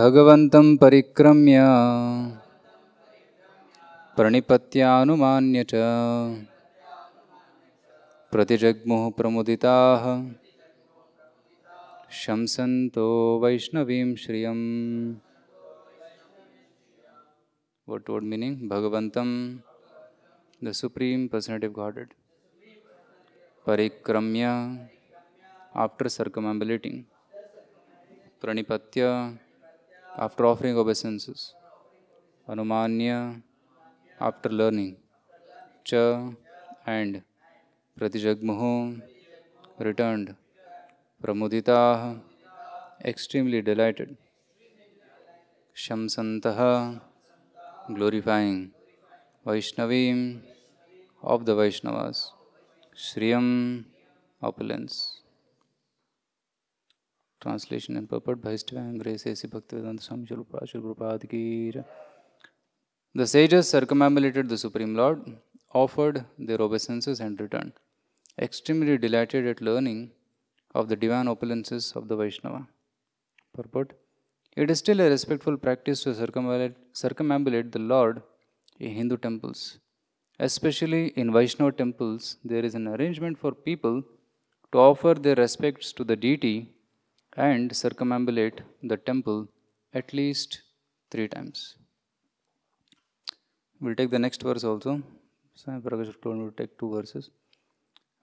भगवत परिक्रम्य प्रणिपत्यानुमान्य च प्रतिजग्मुः प्रमुदिताः शंसन्तो वैष्णवीं श्रियं what word meaning भगवंतम द सुप्रीम पर्सनैटी ऑफ परिक्रम्य आफ्टर सर्कमेम्बुलेटिंग प्रणिपत्य after offering obeisances. Anumanya, after learning. Cha and Pratijagmuhu, returned. Pramudita, extremely delighted. Shamsantaha, glorifying. Vaishnavim, of the Vaishnavas. Shriyam, opulence. Translation and purport by Stephen Grace A.C. Bhaktivedanta Swami The sages circumambulated the Supreme Lord, offered their obeisances and returned, extremely delighted at learning of the divine opulences of the Vaishnava. Purport It is still a respectful practice to circumambulate, circumambulate the Lord in Hindu temples. Especially in Vaishnava temples, there is an arrangement for people to offer their respects to the deity and circumambulate the temple at least three times. We'll take the next verse also. Swami Prakashar told me to take two verses.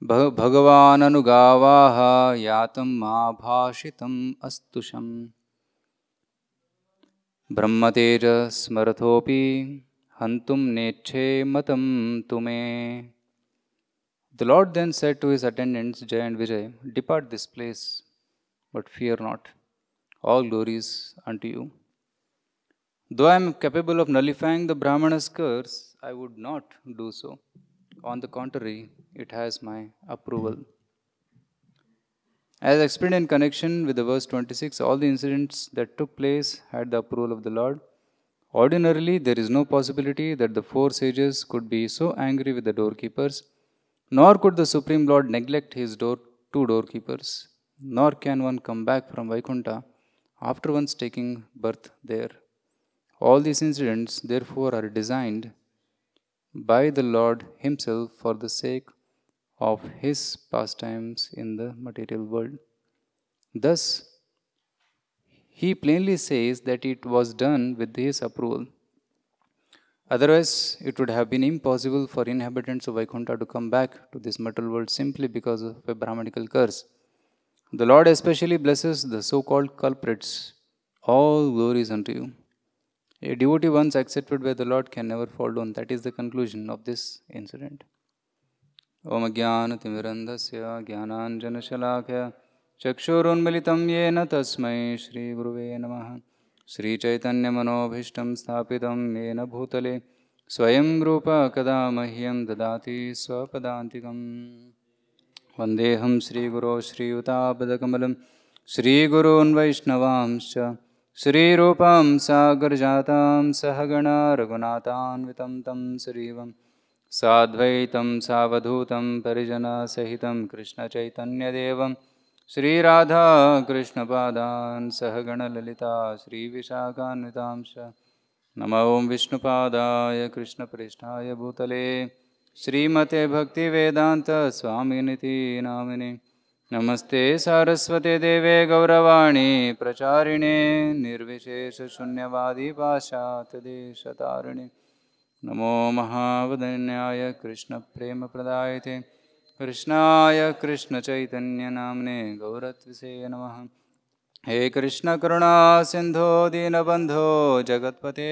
भगवाननुगावाः यातं माभाषितम् अस्तुषम् ब्रह्मतेजस्मरथोऽपि हन्तुं नेच्छे matam tume. The Lord then said to his attendants Jay and Vijay, Depart this place, but fear not. All glories unto you. Though I am capable of nullifying the Brahmana's curse, I would not do so. On the contrary, it has my approval. As explained in connection with the verse 26, all the incidents that took place had the approval of the Lord. Ordinarily, there is no possibility that the four sages could be so angry with the doorkeepers, nor could the Supreme Lord neglect his door, two doorkeepers nor can one come back from Vaikunta after one's taking birth there. All these incidents, therefore, are designed by the Lord Himself for the sake of His pastimes in the material world. Thus, He plainly says that it was done with His approval. Otherwise, it would have been impossible for inhabitants of Vaikunta to come back to this material world simply because of a Brahmanical curse. The Lord especially blesses the so called culprits. All glory is unto you. A devotee once accepted by the Lord can never fall down. That is the conclusion of this incident. Om Jnana Timirandasya Jnananjana Shalakya Chakshurunmilitam Yena Tasmai Shri Guruve Namaha Shri Chaitanya Manobhishtam Sthapitam Yena Bhutale Swayam Rupa Kada Mahyam Dadati Swapadantikam वन्देऽहं श्रीगुरो श्रीयुतापदकमलं श्रीगुरून् वैष्णवांश्च श्रीरूपां सागरजातां सहगणा रघुनाथान्वितं तं श्रीवं साद्वैतं सावधूतं परिजनसहितं कृष्णचैतन्यदेवं श्रीराधाकृष्णपादान् सहगणललिता श्रीविशाखान्वितांश्च नमो विष्णुपादाय कृष्णपृष्ठाय भूतले श्रीमते भक्तिवेदान्त स्वामिनिति नामिनि नमस्ते सारस्वते देवे गौरवाणी प्रचारिणे निर्विशेषशून्यवादी पाशातदेशतारिणे नमो महावदन्याय कृष्णप्रेमप्रदायते कृष्णाय कृष्णचैतन्यनाम्ने गौरत्विषे नम हे कृष्णकरुणा सिन्धो दीनबन्धो जगत्पते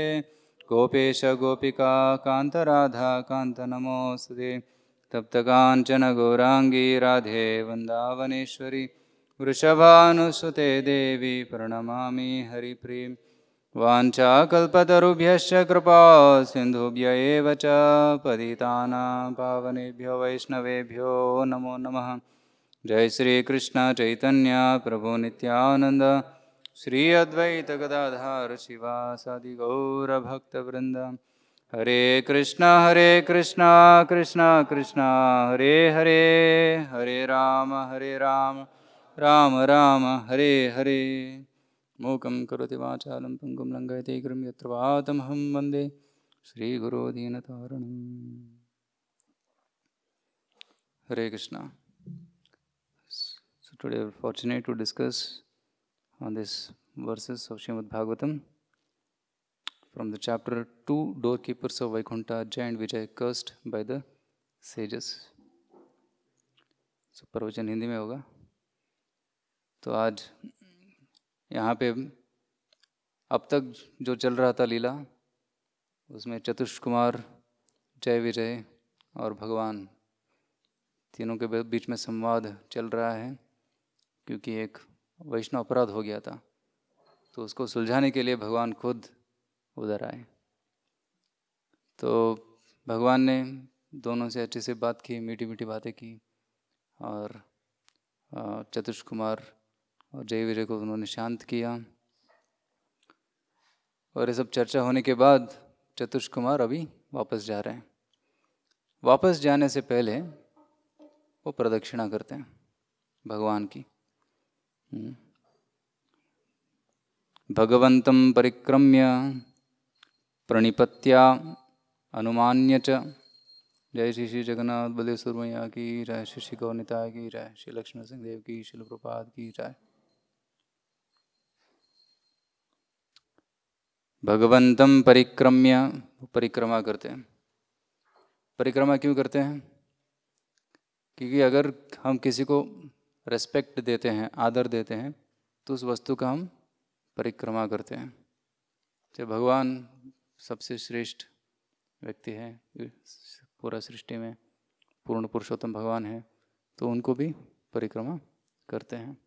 गोपेश गोपिका कान्तराधा कान्तनमोऽस्तुति तप्तकाञ्चन गौराङ्गी राधे वृन्दावनेश्वरि वृषभानुसुते देवी प्रणमामि हरिप्रीं वाञ्छाकल्पतरुभ्यश्च कल्पतरुभ्यश्च कृपा सिन्धुभ्य एव च पतितानां पावनेभ्यो वैष्णवेभ्यो नमो नमः जय श्रीकृष्णचैतन्या प्रभुनित्यानन्द श्री अद्वैत गदाधार शिवासादि गौरभक्तवृन्द हरे कृष्ण हरे कृष्ण कृष्ण कृष्ण हरे हरे हरे राम हरे राम राम राम हरे हरे मूकं करोति वाचालं पङ्गुं लङ्घयते गुरुं यत्र वातमहं वन्दे श्रीगुरो दीनतारणम् हरे Krishna So today we are fortunate on this verses of Shrimad Bhagavatam from the chapter 2 Doorkeepers of Vaikuntha Ajay which I cursed by the sages. So, Parvachan Hindi mein hoga. तो आज यहाँ पे अब तक जो चल रहा था लीला उसमें चतुष कुमार जय विजय और भगवान तीनों के बीच में संवाद चल रहा है क्योंकि एक वैष्णव अपराध हो गया था तो उसको सुलझाने के लिए भगवान खुद उधर आए तो भगवान ने दोनों से अच्छे से बात की मीठी मीठी बातें की और चतुष कुमार और जय विजय को उन्होंने शांत किया और ये सब चर्चा होने के बाद चतुष कुमार अभी वापस जा रहे हैं वापस जाने से पहले वो प्रदक्षिणा करते हैं भगवान की भगवत परिक्रम्य प्रणिपत्या अनुमान्य च जय श्री श्री जगन्नाथ बलेश्वर सुरमैया की जय श्री श्री गौनिता की जय श्री लक्ष्मण सिंह देव की शिल प्रपात की जय भगवंत परिक्रम्य परिक्रमा करते हैं परिक्रमा क्यों करते हैं क्योंकि अगर हम किसी को रेस्पेक्ट देते हैं आदर देते हैं तो उस वस्तु का हम परिक्रमा करते हैं जब भगवान सबसे श्रेष्ठ व्यक्ति है पूरा सृष्टि में पूर्ण पुरुषोत्तम भगवान है तो उनको भी परिक्रमा करते हैं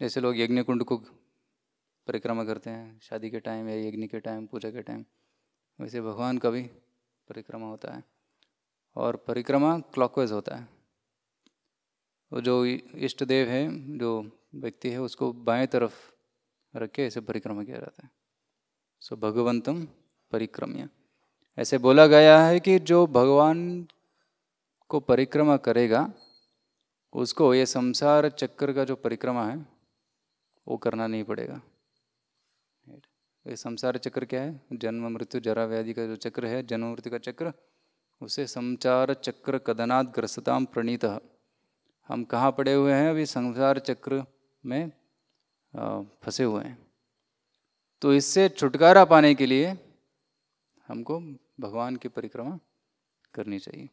जैसे लोग यज्ञ कुंड को परिक्रमा करते हैं शादी के टाइम या यज्ञ के टाइम पूजा के टाइम वैसे भगवान का भी परिक्रमा होता है और परिक्रमा क्लॉकवाइज होता है जो इष्ट देव है जो व्यक्ति है उसको बाएं तरफ रख के ऐसे परिक्रमा किया जाता है सो भगवंतम परिक्रम्य ऐसे बोला गया है कि जो भगवान को परिक्रमा करेगा उसको ये संसार चक्र का जो परिक्रमा है वो करना नहीं पड़ेगा ये संसार चक्र क्या है जन्म मृत्यु जरा व्याधि का जो चक्र है जन्म मृत्यु का चक्र उसे संचार चक्र कदनाद ग्रसताम प्रणीत है हम कहाँ पड़े हुए हैं अभी संसार चक्र में फंसे हुए हैं तो इससे छुटकारा पाने के लिए हमको भगवान की परिक्रमा करनी चाहिए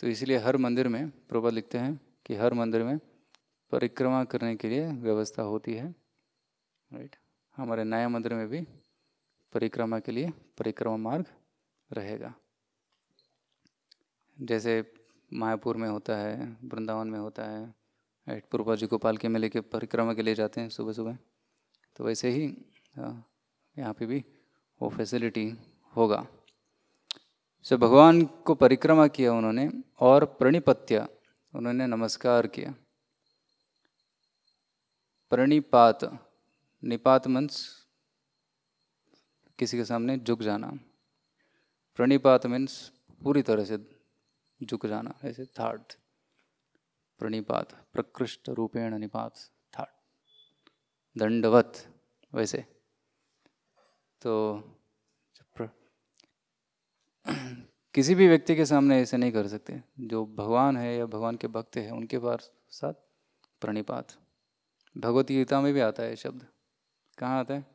तो इसलिए हर मंदिर में प्रभा लिखते हैं कि हर मंदिर में परिक्रमा करने के लिए व्यवस्था होती है राइट हमारे नया मंदिर में भी परिक्रमा के लिए परिक्रमा मार्ग रहेगा जैसे मायापुर में होता है वृंदावन में होता है एट पूर्वा जी गोपाल के में लेके परिक्रमा के लिए जाते हैं सुबह सुबह तो वैसे ही यहाँ पे भी वो फैसिलिटी होगा सो भगवान को परिक्रमा किया उन्होंने और प्रणिपत्य उन्होंने नमस्कार किया प्रणिपात निपात मंस किसी के सामने झुक जाना प्रणिपात मीन्स पूरी तरह से झुक जाना ऐसे थर्ड प्रणिपात प्रकृष्ट रूपेण निपात थर्ड दंडवत वैसे तो किसी भी व्यक्ति के सामने ऐसे नहीं कर सकते जो भगवान है या भगवान के भक्त हैं उनके पास साथ प्रणिपात भगवत गीता में भी आता है शब्द कहाँ आता है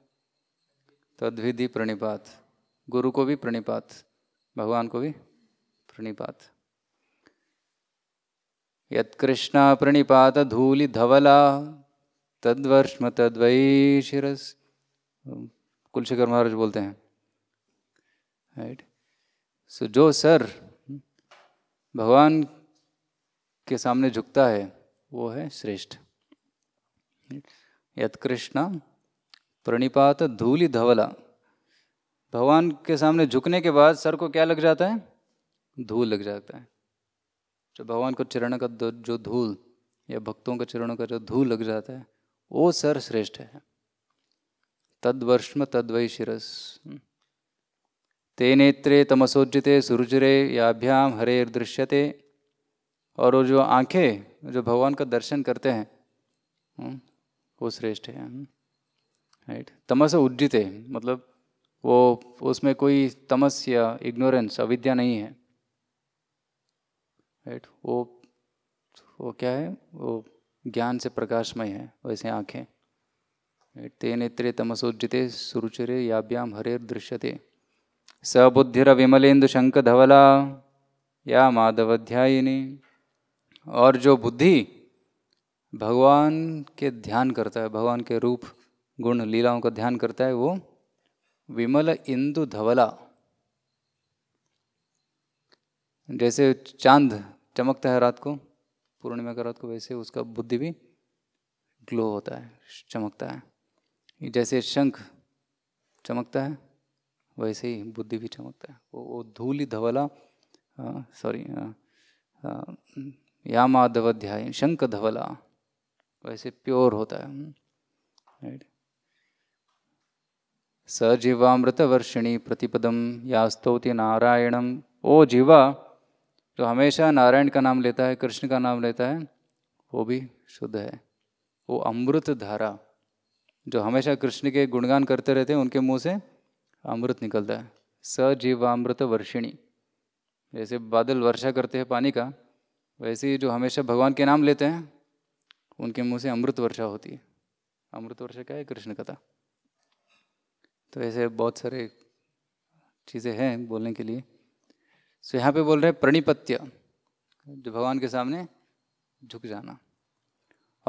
तद्विधि प्रणिपात गुरु को भी प्रणिपात भगवान को भी प्रणिपात प्रणिपात धवला तद्वर्ष्म तद्वी शिरस कुलशेखर महाराज बोलते हैं राइट सो जो सर भगवान के सामने झुकता है वो है श्रेष्ठ यत कृष्णा प्रणिपात धूलि धवला भगवान के सामने झुकने के बाद सर को क्या लग जाता है धूल लग जाता है जो भगवान को चरणों का जो धूल या भक्तों के चरणों का जो धूल लग जाता है वो सर्वश्रेष्ठ है में तद्वय शिरस ते नेत्रे तमसोज्जिते सुरुजरे याभ्याम हरे दृश्यते और वो जो आंखें जो भगवान का दर्शन करते हैं हम्म, वो श्रेष्ठ है राइट हम्म। तमस उज्जित मतलब वो उसमें कोई तमस या इग्नोरेंस अविद्या नहीं है राइट वो वो क्या है वो ज्ञान से प्रकाशमय है वैसे आँखें ते नेत्रे तमसोज्जिते सुरुचिरे याभ्याम हरेर दृश्यते सबुद्धिर विमलेन्दु शंक धवला या माधवध्यायिनी और जो बुद्धि भगवान के ध्यान करता है भगवान के रूप गुण लीलाओं का ध्यान करता है वो विमल इंदु धवला जैसे चांद चमकता है रात को पूर्णिमा का रात को वैसे उसका बुद्धि भी ग्लो होता है चमकता है जैसे शंख चमकता है वैसे ही बुद्धि भी चमकता है वो, वो धूलि धवला सॉरी यामाधवध्याय शंख धवला वैसे प्योर होता है सजीवामृतवर्षिणी प्रतिपदम या स्तौति नारायणम ओ जीवा जो हमेशा नारायण का नाम लेता है कृष्ण का नाम लेता है वो भी शुद्ध है वो अमृत धारा जो हमेशा कृष्ण के गुणगान करते रहते हैं उनके मुंह से अमृत निकलता है सजीवामृत वर्षिणी जैसे बादल वर्षा करते हैं पानी का वैसे ही जो हमेशा भगवान के नाम लेते हैं उनके मुंह से अमृत वर्षा होती है अमृत वर्षा क्या है कृष्ण कथा तो ऐसे बहुत सारे चीज़ें हैं बोलने के लिए सो यहाँ पे बोल रहे हैं प्रणिपत्य जो भगवान के सामने झुक जाना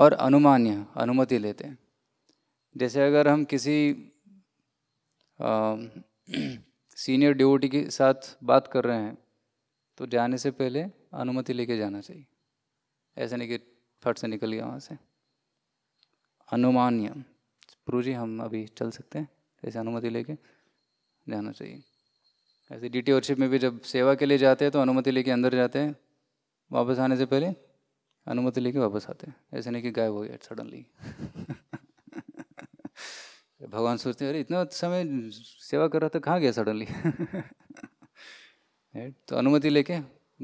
और अनुमान्य अनुमति लेते हैं जैसे अगर हम किसी आ, सीनियर ड्यूटी के साथ बात कर रहे हैं तो जाने से पहले अनुमति लेके जाना चाहिए ऐसा नहीं कि फट से निकल गया वहाँ से अनुमान्य प्रू जी हम अभी चल सकते हैं ऐसे अनुमति लेके जाना चाहिए ऐसे डी टी में भी जब सेवा के लिए जाते हैं तो अनुमति लेके अंदर जाते हैं वापस आने से पहले अनुमति लेके वापस आते हैं ऐसे नहीं कि गायब हो गया सडनली भगवान सोचते हैं अरे इतना समय सेवा कर रहा था कहाँ गया सडनली तो अनुमति लेके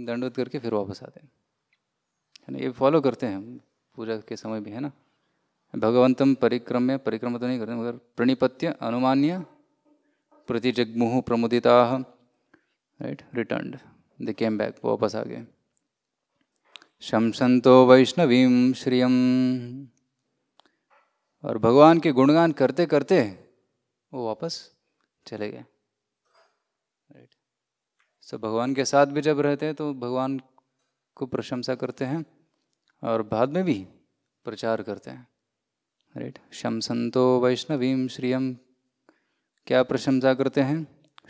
दंडवत करके फिर वापस आते हैं है ना ये फॉलो करते हैं पूजा के समय भी है ना भगवंतम परिक्रम में परिक्रमा तो नहीं करते मगर प्रणिपत्य अनुमान्य प्रतिजग्मुह प्रमुदिता right return they came back वापस आ गए शमसंतो वैष्णवीम श्रियम और भगवान के गुणगान करते करते वो वापस चले गए राइट सो भगवान के साथ भी जब रहते हैं तो भगवान को प्रशंसा करते हैं और बाद में भी प्रचार करते हैं राइट शमसंतो वैष्णवीम श्रियम क्या प्रशंसा करते हैं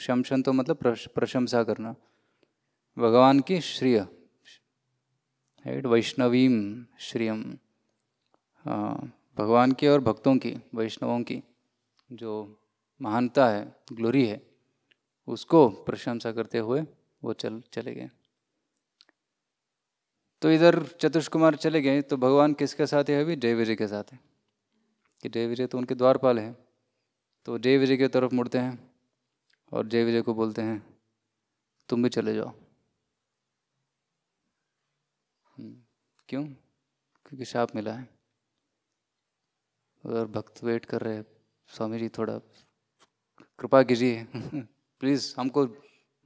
शमशन तो मतलब प्रशंसा करना भगवान की श्रेय राइट वैष्णवीम श्रियम हाँ, भगवान की और भक्तों की वैष्णवों की जो महानता है ग्लोरी है उसको प्रशंसा करते हुए वो चल चले गए तो इधर चतुष कुमार चले गए तो भगवान किसके साथ है अभी जय विजय के साथ है कि जय विजय तो उनके द्वारपाल हैं तो जय विजय की तरफ मुड़ते हैं और जय विजय को बोलते हैं तुम भी चले जाओ हम्म, क्यों क्योंकि शाप मिला है और भक्त वेट कर रहे हैं स्वामी जी थोड़ा कृपा कीजिए प्लीज़ हमको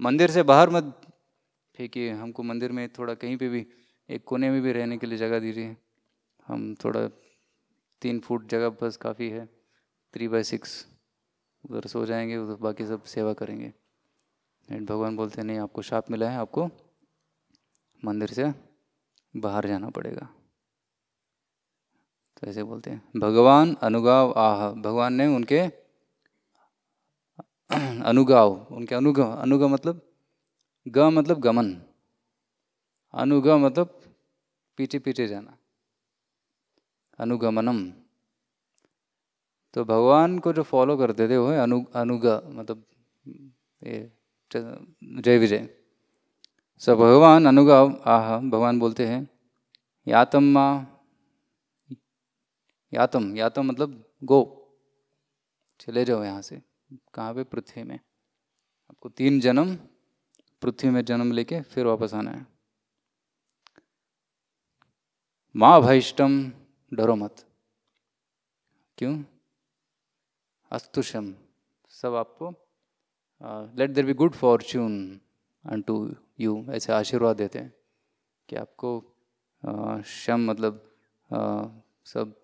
मंदिर से बाहर मत फेंकिए हमको मंदिर में थोड़ा कहीं पे भी एक कोने में भी रहने के लिए जगह दीजिए हम थोड़ा तीन फुट जगह बस काफ़ी है थ्री बाई सिक्स उधर सो जाएंगे उधर बाकी सब सेवा करेंगे एंड भगवान बोलते नहीं आपको शाप मिला है आपको मंदिर से बाहर जाना पड़ेगा तो ऐसे बोलते हैं भगवान अनुगाव आह भगवान ने उनके अनुगाव उनके अनुग अनुगम मतलब ग मतलब गमन अनुगम मतलब पीछे पीछे जाना अनुगमनम तो भगवान को जो फॉलो करते थे वो है अनु अनुगा मतलब ये जय विजय स भगवान अनुगा आह भगवान बोलते हैं मा यातम यातम मतलब गो चले जाओ यहाँ से कहाँ पे पृथ्वी में आपको तीन जन्म पृथ्वी में जन्म लेके फिर वापस आना है माँ भाईष्टम डरो मत क्यों अस्तुषम सब आपको let there be good fortune and to you ऐसे आशीर्वाद देते हैं कि आपको शम मतलब सब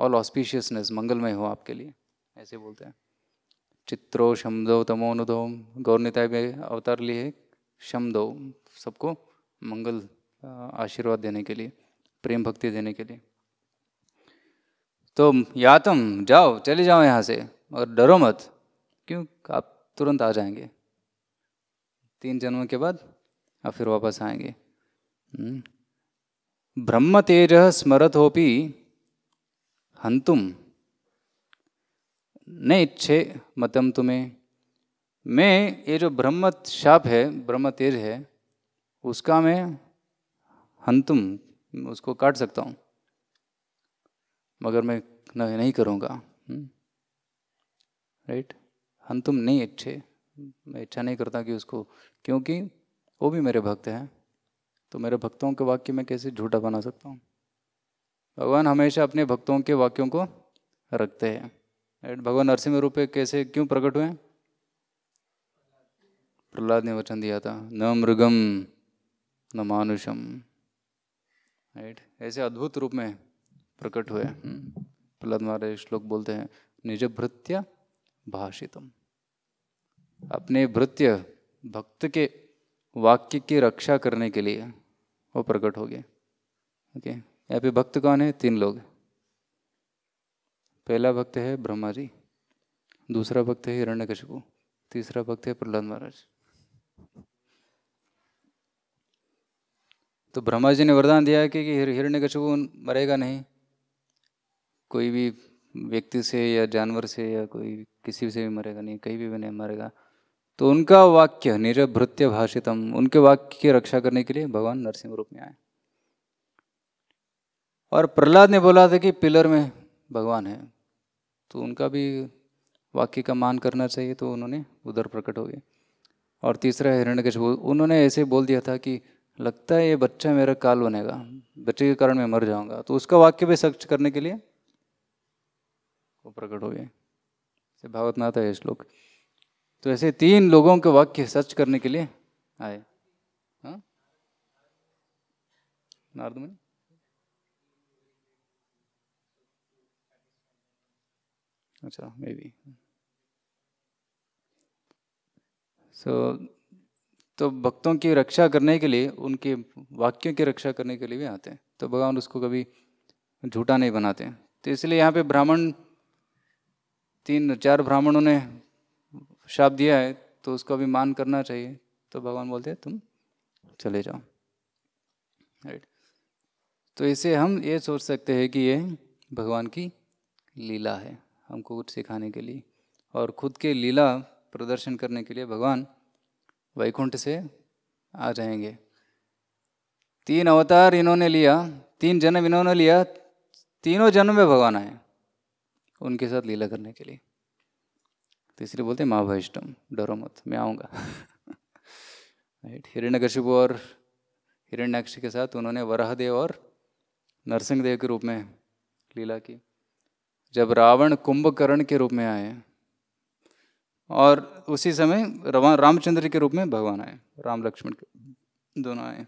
ऑल ऑस्पिशियसनेस मंगलमय हो आपके लिए ऐसे बोलते हैं चित्रो शमदो तमोनुदो गौरनीता में अवतार लिए शम दो सबको मंगल आशीर्वाद देने के लिए प्रेम भक्ति देने के लिए तो या तुम जाओ चले जाओ यहाँ से और डरो मत क्यों आप तुरंत आ जाएंगे तीन जन्मों के बाद आप फिर वापस आएंगे हम्म। ब्रह्म तेज स्मरत स्मरतोपि हंतुम न इच्छे मतम तुम्हें मैं ये जो ब्रह्म शाप है ब्रह्म तेज है उसका मैं हंतुम उसको काट सकता हूँ मगर मैं नहीं करूँगा राइट हम्म। हम तुम नहीं इच्छे मैं इच्छा नहीं करता कि उसको क्योंकि वो भी मेरे भक्त हैं तो मेरे भक्तों के वाक्य में कैसे झूठा बना सकता हूँ भगवान हमेशा अपने भक्तों के वाक्यों को रखते हैं राइट भगवान नरसिंह रूप कैसे क्यों प्रकट हुए प्रहलाद ने वचन दिया था न मृगम न मानुषम राइट ऐसे अद्भुत रूप में प्रकट हुए हम्म, हम्म। प्रहलाद महाराज श्लोक बोलते हैं निज भृत्य भाषितम अपने भृत्य भक्त के वाक्य की रक्षा करने के लिए वो प्रकट हो गए ओके यहाँ पे भक्त कौन है तीन लोग पहला भक्त है ब्रह्मा जी दूसरा भक्त है हिरण्य कशिपु तीसरा भक्त है प्रहलाद महाराज तो ब्रह्मा जी ने वरदान दिया कि हिरण्य कशिपु मरेगा नहीं कोई भी व्यक्ति से या जानवर से या कोई किसी से भी मरेगा नहीं कहीं भी नहीं मरेगा तो उनका वाक्य निरभृत्य भाषितम उनके वाक्य की रक्षा करने के लिए भगवान नरसिंह रूप में आए और प्रहलाद ने बोला था कि पिलर में भगवान है तो उनका भी वाक्य का मान करना चाहिए तो उन्होंने उधर प्रकट हो गए और तीसरा हिरण्य उन्होंने ऐसे बोल दिया था कि लगता है ये बच्चा मेरा काल बनेगा बच्चे के कारण मैं मर जाऊंगा तो उसका वाक्य भी सच करने के लिए वो प्रकट हो गए से भागवत में आता है श्लोक तो ऐसे तीन लोगों के वाक्य सच करने के लिए आए हाँ? नारद मुनि अच्छा मे बी सो तो भक्तों की रक्षा करने के लिए उनके वाक्यों की रक्षा करने के लिए भी आते हैं तो भगवान उसको कभी झूठा नहीं बनाते तो इसलिए यहाँ पे ब्राह्मण तीन चार ब्राह्मणों ने श्राप दिया है तो उसको भी मान करना चाहिए तो भगवान बोलते हैं तुम चले जाओ राइट तो इसे हम ये सोच सकते हैं कि ये भगवान की लीला है हमको कुछ सिखाने के लिए और खुद के लीला प्रदर्शन करने के लिए भगवान वैकुंठ से आ जाएंगे तीन अवतार इन्होंने लिया तीन जन्म इन्होंने लिया तीनों जन्म में भगवान आए उनके साथ लीला करने के लिए तो इसलिए बोलते हैं माँ डरो मत मैं आऊँगा राइट हिरण्यकशिप और हिरण्यक्ष के साथ उन्होंने वराहदेव और नरसिंहदेव के रूप में लीला की जब रावण कुंभकर्ण के रूप में आए और उसी समय रामचंद्र के रूप में भगवान आए राम लक्ष्मण के दोनों आए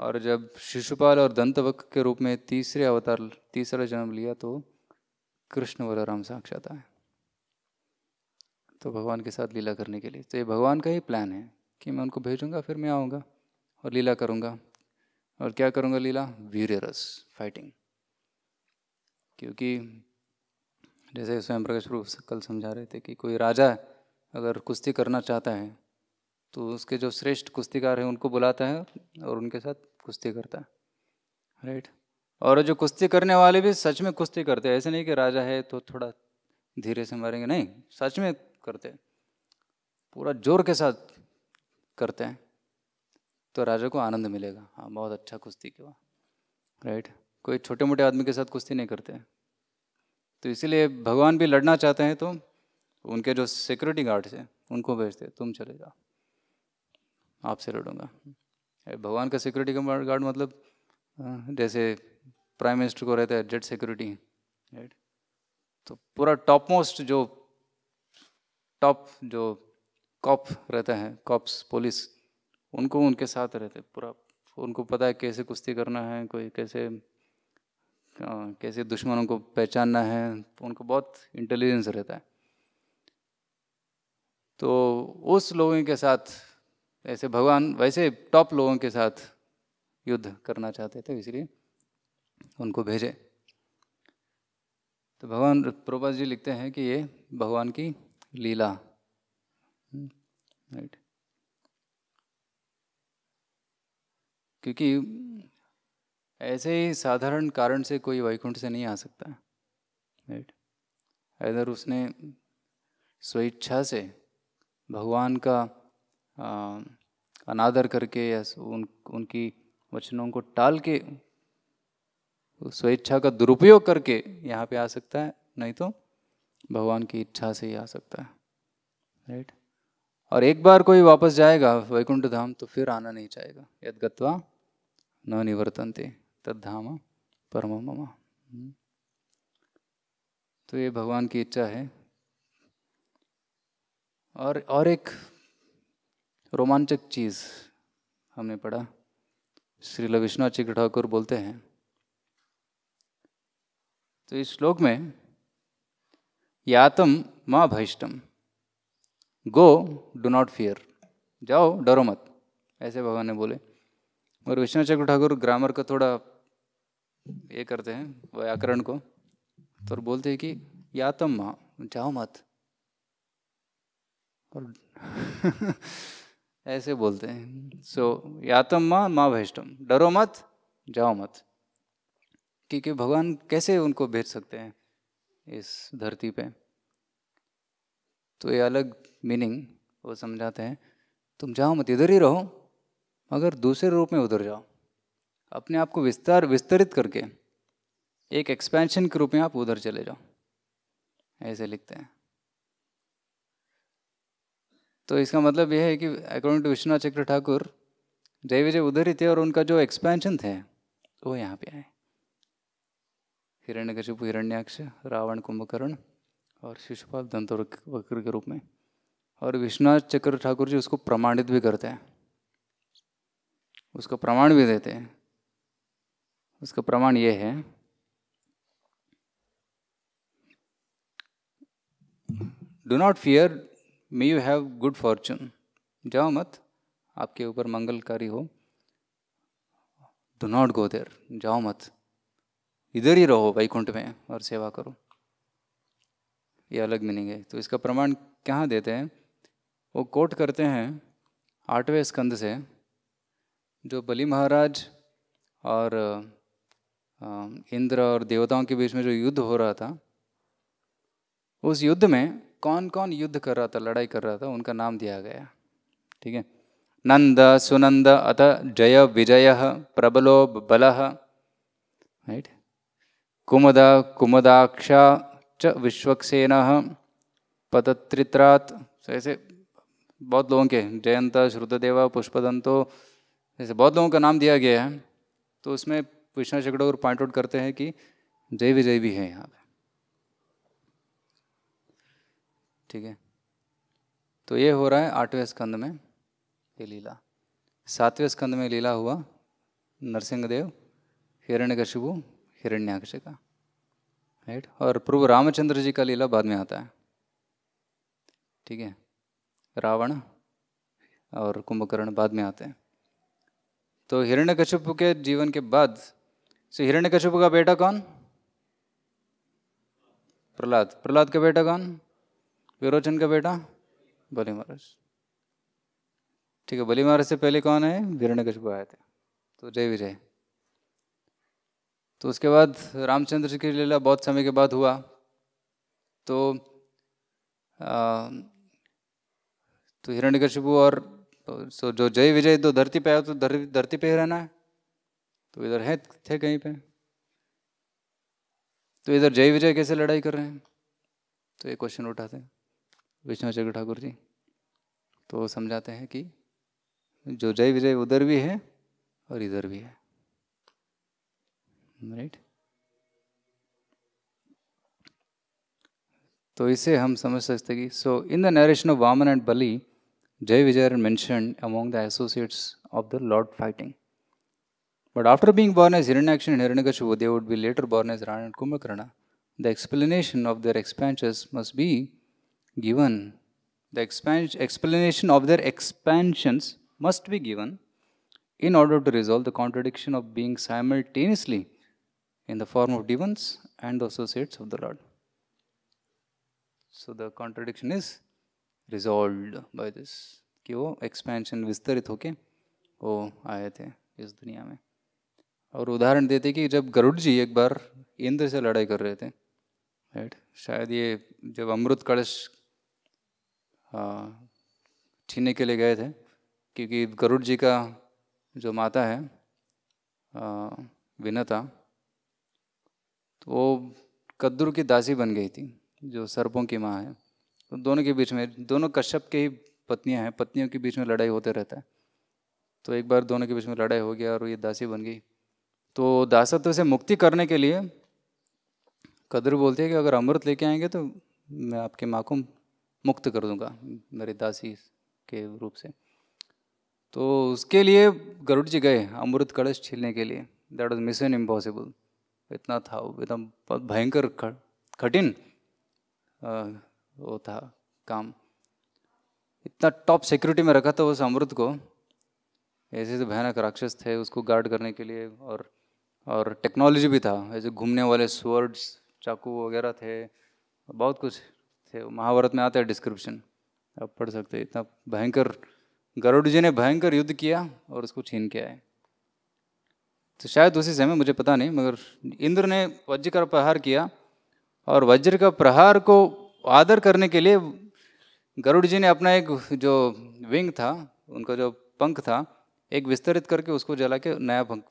और जब शिशुपाल और दंतवक के रूप में तीसरे अवतार तीसरा जन्म लिया तो कृष्ण बलराम साक्षात आए तो भगवान के साथ लीला करने के लिए तो ये भगवान का ही प्लान है कि मैं उनको भेजूंगा फिर मैं आऊँगा और लीला करूँगा और क्या करूँगा लीला वीर रस फाइटिंग क्योंकि जैसे स्वयं प्रकाश प्रभु कल समझा रहे थे कि कोई राजा अगर कुश्ती करना चाहता है तो उसके जो श्रेष्ठ कुश्तीकार हैं उनको बुलाता है और उनके साथ कुश्ती करता है राइट right? और जो कुश्ती करने वाले भी सच में कुश्ती करते ऐसे नहीं कि राजा है तो थोड़ा धीरे से मारेंगे नहीं सच में करते पूरा जोर के साथ करते हैं तो राजा को आनंद मिलेगा हाँ बहुत अच्छा कुश्ती किया राइट कोई छोटे मोटे आदमी के साथ कुश्ती नहीं करते तो इसीलिए भगवान भी लड़ना चाहते हैं तो उनके जो सिक्योरिटी गार्ड हैं उनको भेजते तुम चले जाओ आपसे लड़ूंगा भगवान का सिक्योरिटी गार्ड मतलब हाँ, जैसे प्राइम मिनिस्टर को रहता है जेट सिक्योरिटी राइट तो पूरा टॉप मोस्ट जो टॉप जो कॉप रहता है कॉप्स पुलिस उनको उनके साथ रहते पूरा उनको पता है कैसे कुश्ती करना है कोई कैसे कैसे दुश्मनों को पहचानना है उनको बहुत इंटेलिजेंस रहता है तो उस लोगों के साथ ऐसे भगवान वैसे टॉप लोगों के साथ युद्ध करना चाहते थे इसलिए उनको भेजे तो भगवान प्रभा जी लिखते हैं कि ये भगवान की लीला राइट हम्म, क्योंकि ऐसे ही साधारण कारण से कोई वैकुंठ से नहीं आ सकता राइट इधर उसने स्वेच्छा से भगवान का आ, अनादर करके या उन उनकी वचनों को टाल के स्वेच्छा का दुरुपयोग करके यहाँ पे आ सकता है नहीं तो भगवान की इच्छा से ही आ सकता है राइट और एक बार कोई वापस जाएगा वैकुंठ धाम तो फिर आना नहीं चाहेगा यद गत्वा न निवर्तनते तद धाम परम हम्म। तो ये भगवान की इच्छा है और और एक रोमांचक चीज़ हमने पढ़ा श्रील विश्वनाथ ठाकुर बोलते हैं तो इस श्लोक में यातम माँ भयिष्टम गो डो नॉट फियर जाओ डरो मत ऐसे भगवान ने बोले और चक्र ठाकुर ग्रामर का थोड़ा ये करते हैं व्याकरण को तो बोलते हैं कि यातम माँ जाओ मत और ऐसे बोलते हैं सो so, यातम माँ माँ भैष्टम डरो मत जाओ मत क्योंकि भगवान कैसे उनको भेज सकते हैं इस धरती पे तो ये अलग मीनिंग वो समझाते हैं तुम जाओ मत इधर ही रहो मगर दूसरे रूप में उधर जाओ अपने आप को विस्तार विस्तरित करके एक एक्सपेंशन के रूप में आप उधर चले जाओ ऐसे लिखते हैं तो इसका मतलब यह है कि अकॉर्डिंग टू विश्वनाथ चक्र ठाकुर जय विजय उधर ही थे और उनका जो एक्सपेंशन थे वो यहाँ पे आए हिरण्यकशिपु हिरण्याक्ष रावण कुंभकर्ण और शिशुपाल दंतोर वक्र के रूप में और विश्वनाथ चक्र ठाकुर जी उसको प्रमाणित भी करते हैं उसका प्रमाण भी देते हैं उसका प्रमाण ये है do not fear may you have good fortune जाओ मत आपके ऊपर मंगलकारी हो डो नॉट गो देर जाओ मत इधर ही रहो वैकुंठ में और सेवा करो ये अलग मीनिंग है तो इसका प्रमाण कहाँ देते हैं वो कोट करते हैं आठवें स्कंद से जो बली महाराज और इंद्र और देवताओं के बीच में जो युद्ध हो रहा था उस युद्ध में कौन कौन युद्ध कर रहा था लड़ाई कर रहा था उनका नाम दिया गया ठीक है नंद सुनंद अत जय विजय प्रबलो बल राइट कुमद कुमदाक्ष च विश्वक्सेन पदत्रित्रात ऐसे बहुत लोगों के जयंत श्रुतदेवा पुष्पदंतो ऐसे बहुत लोगों का नाम दिया गया है तो उसमें विष्णु चकडोर पॉइंट आउट करते हैं कि जय विजय भी है यहाँ पे ठीक है तो ये हो रहा है आठवें स्कंद में ये लीला सातवें स्कंद में लीला हुआ नरसिंहदेव हिरण्यकशिपु हिरण्याक्ष का राइट और प्रभु रामचंद्र जी का लीला बाद में आता है ठीक है रावण और कुंभकर्ण बाद में आते हैं तो कश्यप के जीवन के बाद से कश्यप का बेटा कौन प्रहलाद प्रहलाद का बेटा कौन विरोचन का बेटा बलि महाराज ठीक है बलि महाराज से पहले कौन है कश्यप आए थे तो जय विजय तो उसके बाद रामचंद्र जी की लीला बहुत समय के बाद हुआ तो आ, तो हिरण्यकशिपु और सो जो जय विजय तो धरती पे आया तो धरती पे ही रहना है तो इधर है थे कहीं पे तो इधर जय विजय कैसे लड़ाई कर रहे हैं तो ये क्वेश्चन उठाते हैं विष्णुचंद्र ठाकुर जी तो समझाते हैं कि जो जय विजय उधर भी है और इधर भी है राइट तो इसे हम समझ सकते कि so in the narration of Vamana and Bali Jay Vijay mention among the associates of the lord fighting but after being born as Hiranyaksha Hiranyakash they would be later born as Ravana and Kumbhakarna the explanation of their expansions must be given the explanation of their expansion must be given in order to resolve the contradiction of being simultaneously in the form of demons and associates of the Lord. So the contradiction is resolved by this कि वो expansion विस्तरित होके वो आए थे इस दुनिया में और उदाहरण देते कि जब गरुड़ जी एक बार इंद्र से लड़ाई कर रहे थे राइट शायद ये जब अमृत कलश छीनने के लिए गए थे क्योंकि गरुड़ जी का जो माता है विनता तो वो कद्दुर की दासी बन गई थी जो सर्पों की माँ है तो दोनों के बीच में दोनों कश्यप के ही पत्नियाँ हैं पत्नियों के बीच में लड़ाई होते रहता है तो एक बार दोनों के बीच में लड़ाई हो गया और ये दासी बन गई तो दासत्व से मुक्ति करने के लिए कद्र बोलती है कि अगर अमृत लेके आएंगे तो मैं आपके माँ को मुक्त कर दूंगा मेरी दासी के रूप से तो उसके लिए गरुड़ जी गए अमृत कलश छीलने के लिए दैट वॉज मिशन इम्पॉसिबल इतना था एकदम बहुत भयंकर कठिन वो था काम इतना टॉप सिक्योरिटी में रखा था उस अमृत को ऐसे से तो भयानक राक्षस थे उसको गार्ड करने के लिए और और टेक्नोलॉजी भी था ऐसे घूमने वाले स्वर्ड्स चाकू वगैरह थे बहुत कुछ थे महाभारत में आता है डिस्क्रिप्शन आप पढ़ सकते इतना भयंकर गरुड़ जी ने भयंकर युद्ध किया और उसको छीन के आए तो शायद उसी समय मुझे पता नहीं मगर इंद्र ने वज्र का प्रहार किया और वज्र का प्रहार को आदर करने के लिए गरुड़ जी ने अपना एक जो विंग था उनका जो पंख था एक विस्तरित करके उसको जला के नया पंख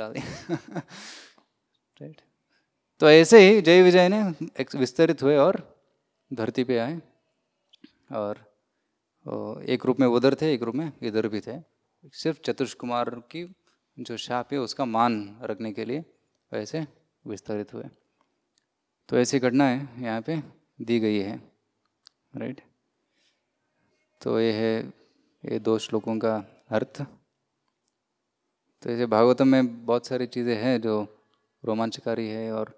डाल दिया राइट तो ऐसे ही जय विजय ने एक विस्तरित हुए और धरती पे आए और एक रूप में उधर थे एक रूप में इधर भी थे सिर्फ चतुर्श कुमार की जो शाप है उसका मान रखने के लिए वैसे विस्तारित हुए तो ऐसी घटनाएं यहाँ पे दी गई है राइट तो ये है ये दो श्लोकों का अर्थ तो ऐसे भागवतम में बहुत सारी चीज़ें हैं जो रोमांचकारी है और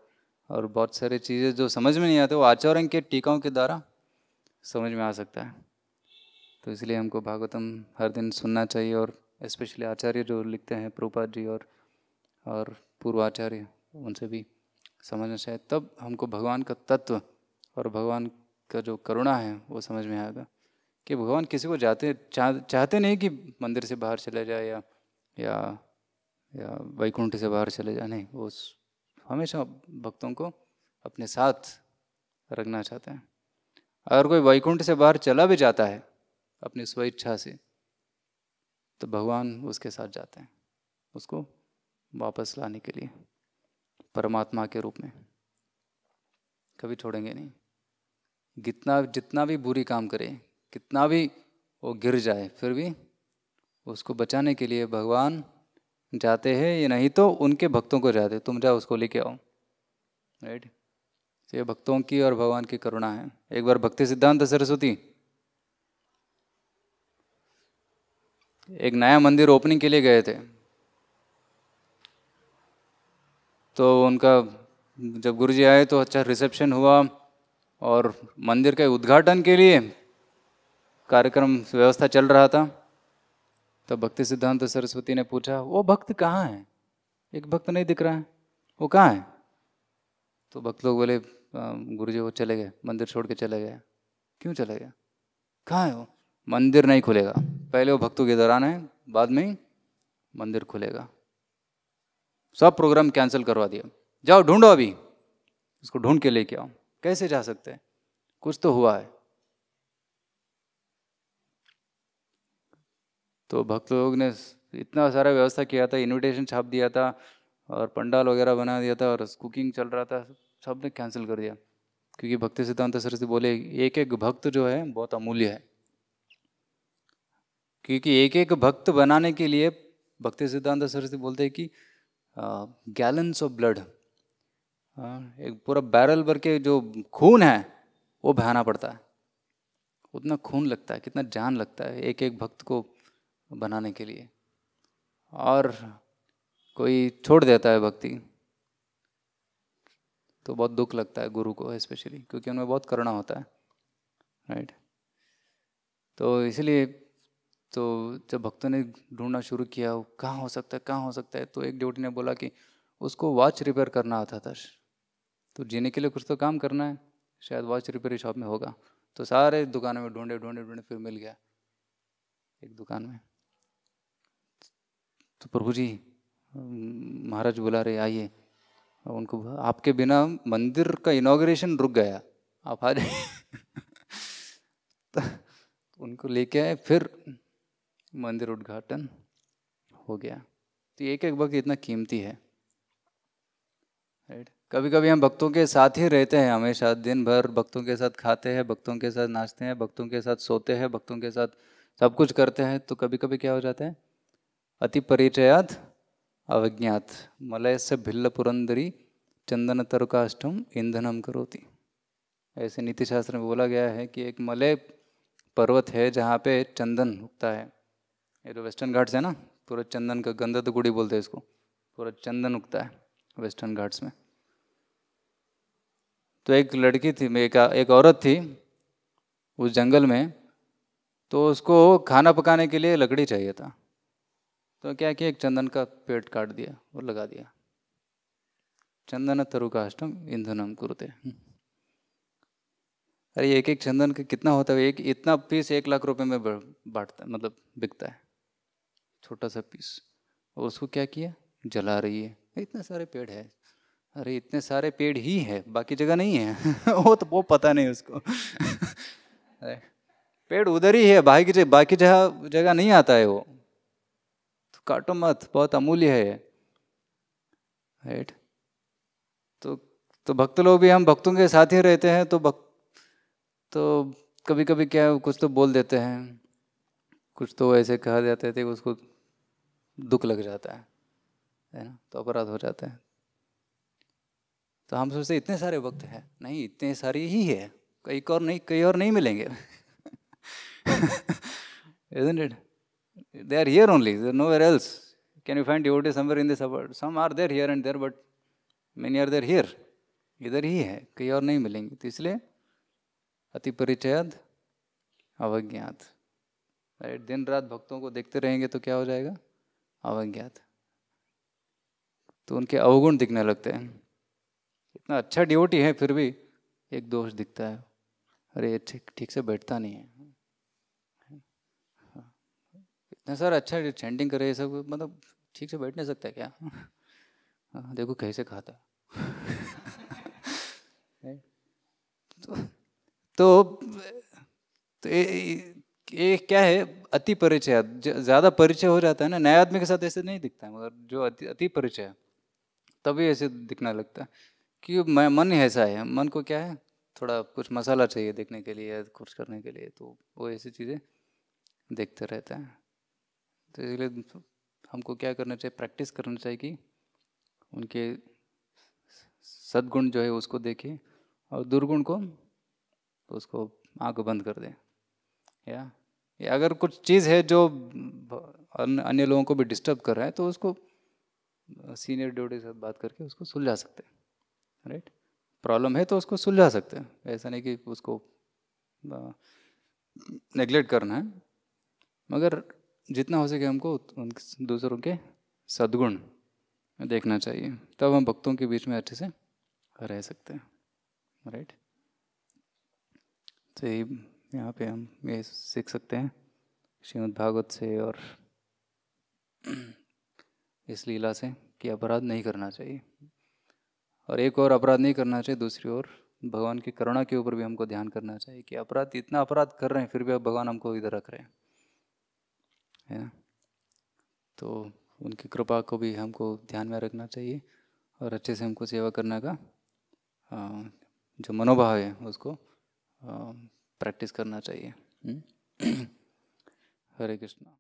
और बहुत सारी चीज़ें जो समझ में नहीं आते वो आचार्य के टीकाओं के द्वारा समझ में आ सकता है तो इसलिए हमको भागवतम हर दिन सुनना चाहिए और स्पेशली आचार्य जो लिखते हैं प्रूपा जी और और पूर्वाचार्य उनसे भी समझना चाहिए तब हमको भगवान का तत्व और भगवान का जो करुणा है वो समझ में आएगा कि भगवान किसी को जाते चाहते नहीं कि मंदिर से बाहर चले जाए या या या वैकुंठ से बाहर चले जाए नहीं वो हमेशा भक्तों को अपने साथ रखना चाहते हैं अगर कोई वैकुंठ से बाहर चला भी जाता है अपनी स्वेच्छा से तो भगवान उसके साथ जाते हैं उसको वापस लाने के लिए परमात्मा के रूप में कभी छोड़ेंगे नहीं जितना जितना भी बुरी काम करे कितना भी वो गिर जाए फिर भी उसको बचाने के लिए भगवान जाते हैं ये नहीं तो उनके भक्तों को जाते तुम जाओ उसको लेके आओ राइट तो ये भक्तों की और भगवान की करुणा है एक बार भक्ति सिद्धांत सरस्वती एक नया मंदिर ओपनिंग के लिए गए थे तो उनका जब गुरुजी आए तो अच्छा रिसेप्शन हुआ और मंदिर के उद्घाटन के लिए कार्यक्रम व्यवस्था चल रहा था तो भक्ति सिद्धांत सरस्वती ने पूछा वो भक्त कहाँ है एक भक्त नहीं दिख रहा है वो कहाँ है तो भक्त लोग बोले गुरु जी वो चले गए मंदिर छोड़ के चले गए क्यों चले गए कहाँ है वो मंदिर नहीं खुलेगा पहले वो भक्तों के दौरान है बाद में मंदिर खुलेगा सब प्रोग्राम कैंसिल करवा दिया जाओ ढूंढो अभी उसको ढूंढ के लेके आओ कैसे जा सकते हैं कुछ तो हुआ है तो भक्त लोग ने इतना सारा व्यवस्था किया था इनविटेशन छाप दिया था और पंडाल वगैरह बना दिया था और कुकिंग चल रहा था सब ने कैंसिल कर दिया क्योंकि भक्ति सिद्धांत से बोले एक एक भक्त जो है बहुत अमूल्य है क्योंकि एक एक भक्त बनाने के लिए भक्ति सिद्धांत सरस्वती बोलते हैं कि गैलन्स ऑफ ब्लड एक पूरा बैरल भर के जो खून है वो बहाना पड़ता है उतना खून लगता है कितना जान लगता है एक एक भक्त को बनाने के लिए और कोई छोड़ देता है भक्ति तो बहुत दुख लगता है गुरु को स्पेशली क्योंकि उनमें बहुत करुणा होता है राइट तो इसलिए तो जब भक्तों ने ढूंढना शुरू किया कहाँ हो सकता है कहाँ हो सकता है तो एक ड्यूटी ने बोला कि उसको वॉच रिपेयर करना आता था तो जीने के लिए कुछ तो काम करना है शायद वॉच रिपेयर शॉप में होगा तो सारे दुकानों में ढूंढे ढूंढे ढूंढे फिर मिल गया एक दुकान में तो प्रभु जी महाराज बुला रहे आइए उनको आपके बिना मंदिर का इनाग्रेशन रुक गया आप आ जाए तो उनको लेके आए फिर मंदिर उद्घाटन हो गया तो एक एक वक्त इतना कीमती है राइट कभी कभी हम भक्तों के साथ ही रहते हैं हमेशा दिन भर भक्तों के साथ खाते हैं भक्तों के साथ नाचते हैं भक्तों के साथ सोते हैं भक्तों के साथ सब कुछ करते हैं तो कभी कभी क्या हो जाता है अति परिचयात अवज्ञात मलय से भिल्ल पुरंदरी चंदन तरुकाष्टम ईंधनम करोती ऐसे नीति शास्त्र में बोला गया है कि एक मलय पर्वत है जहाँ पे चंदन उगता है ये तो वेस्टर्न घाट्स है ना पूरा चंदन का गंदा तो गुड़ी बोलते हैं इसको पूरा चंदन उगता है वेस्टर्न घाट्स में तो एक लड़की थी एक, एक औरत थी उस जंगल में तो उसको खाना पकाने के लिए लकड़ी चाहिए था तो क्या किया एक चंदन का पेड़ काट दिया और लगा दिया चंदन तरु का ईंधन ईंधनम कुरुते अरे एक एक चंदन का कितना होता है एक इतना पीस एक लाख रुपए में बांटता मतलब बिकता है छोटा सा पीस और उसको क्या किया जला रही है इतने सारे पेड़ है अरे इतने सारे पेड़ ही है बाकी जगह नहीं है वो तो वो पता नहीं उसको पेड़ उधर ही है बाकी जगह बाकी जगह जगह नहीं आता है वो तो काटो मत बहुत अमूल्य है राइट तो तो भक्त लोग भी हम भक्तों के साथ ही रहते हैं तो भक्त तो कभी कभी क्या कुछ तो बोल देते हैं कुछ तो ऐसे कह जाते थे उसको दुख लग जाता है है ना तो अपराध हो जाता है तो हम सोचते इतने सारे वक्त हैं नहीं इतने सारे ही है कई और नहीं कई और नहीं मिलेंगे isn't it? They are here only. They are nowhere else. Can you find devotees somewhere in this world? Some are there here and there, but many are there here. इधर ही है कहीं और नहीं मिलेंगे तो इसलिए अति परिचयाद अवज्ञात राइट दिन रात भक्तों को देखते रहेंगे तो क्या हो जाएगा अवज्ञात तो उनके अवगुण दिखने लगते हैं इतना अच्छा ड्यूटी है फिर भी एक दोष दिखता है अरे ठीक ठीक से बैठता नहीं है हाँ। इतना सर अच्छा चैंटिंग करे ये सब मतलब ठीक से बैठ नहीं सकता क्या हाँ, देखो कैसे खाता तो तो, तो ए, ये क्या है अति परिचय ज़्यादा परिचय हो जाता है ना नया आदमी के साथ ऐसे नहीं दिखता है मगर जो अति अति परिचय है तभी ऐसे दिखना लगता है कि मैं मन ऐसा है मन को क्या है थोड़ा कुछ मसाला चाहिए देखने के लिए कुछ करने के लिए तो वो ऐसी चीज़ें देखते रहते हैं तो इसलिए हमको क्या करना चाहिए प्रैक्टिस करना चाहिए कि उनके सद्गुण जो है उसको देखें और दुर्गुण को तो उसको आँख बंद कर दें या, या अगर कुछ चीज़ है जो अन्य लोगों को भी डिस्टर्ब कर रहा है तो उसको सीनियर ड्यूटी के साथ बात करके उसको सुलझा सकते हैं राइट प्रॉब्लम है तो उसको सुलझा सकते हैं ऐसा नहीं कि उसको नेग्लेक्ट करना है मगर जितना हो सके हमको उन दूसरों के सद्गुण देखना चाहिए तब हम भक्तों के बीच में अच्छे से रह सकते हैं राइट तो ये यहाँ पे हम ये सीख सकते हैं श्रीमद भागवत से और इस लीला से कि अपराध नहीं करना चाहिए और एक और अपराध नहीं करना चाहिए दूसरी ओर भगवान की करुणा के ऊपर भी हमको ध्यान करना चाहिए कि अपराध इतना अपराध कर रहे हैं फिर भी अब भगवान हमको इधर रख रहे हैं है ना तो उनकी कृपा को भी हमको ध्यान में रखना चाहिए और अच्छे से हमको सेवा करने का जो मनोभाव है उसको प्रैक्टिस करना चाहिए हम्म। हरे कृष्णा